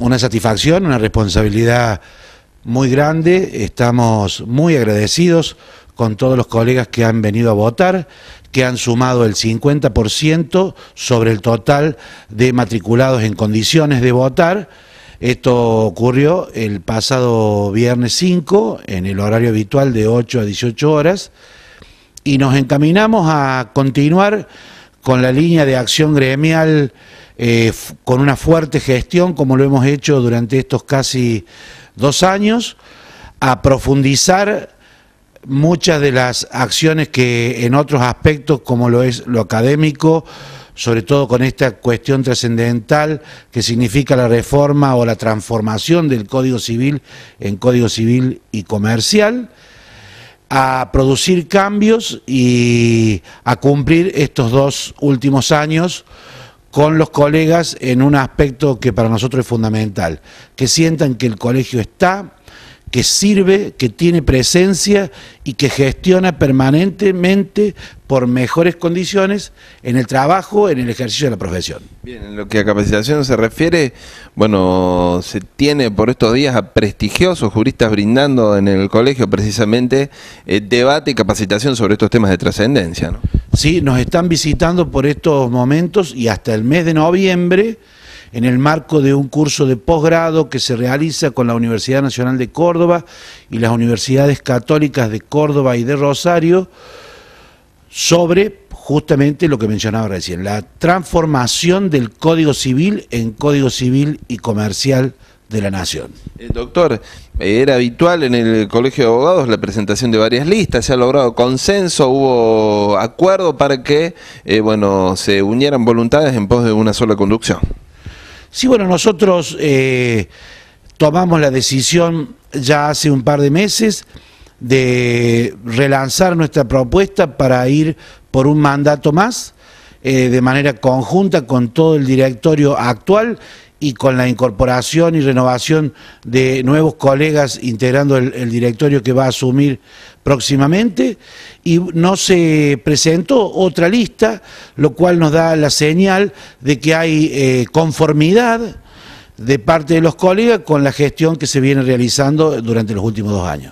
una satisfacción, una responsabilidad muy grande. Estamos muy agradecidos con todos los colegas que han venido a votar, que han sumado el 50% sobre el total de matriculados en condiciones de votar. Esto ocurrió el pasado viernes 5, en el horario habitual de 8 a 18 horas, y nos encaminamos a continuar con la línea de acción gremial eh, con una fuerte gestión, como lo hemos hecho durante estos casi dos años, a profundizar muchas de las acciones que en otros aspectos, como lo es lo académico, sobre todo con esta cuestión trascendental que significa la reforma o la transformación del Código Civil en Código Civil y Comercial, a producir cambios y a cumplir estos dos últimos años con los colegas en un aspecto que para nosotros es fundamental, que sientan que el colegio está, que sirve, que tiene presencia y que gestiona permanentemente por mejores condiciones en el trabajo, en el ejercicio de la profesión. Bien, en lo que a capacitación se refiere, bueno, se tiene por estos días a prestigiosos juristas brindando en el colegio precisamente eh, debate y capacitación sobre estos temas de trascendencia, ¿no? ¿sí? nos están visitando por estos momentos y hasta el mes de noviembre en el marco de un curso de posgrado que se realiza con la Universidad Nacional de Córdoba y las universidades católicas de Córdoba y de Rosario sobre justamente lo que mencionaba recién, la transformación del Código Civil en Código Civil y Comercial de la Nación. doctor, eh, era habitual en el Colegio de Abogados la presentación de varias listas, se ha logrado consenso, hubo acuerdo para que eh, bueno, se unieran voluntades en pos de una sola conducción. Sí, bueno, nosotros eh, tomamos la decisión ya hace un par de meses de relanzar nuestra propuesta para ir por un mandato más, de manera conjunta con todo el directorio actual y con la incorporación y renovación de nuevos colegas integrando el, directorio que va a asumir próximamente, y no se presentó otra lista, lo cual nos da la señal de que hay eh, conformidad de parte de los colegas con la gestión que se viene realizando durante los últimos dos años.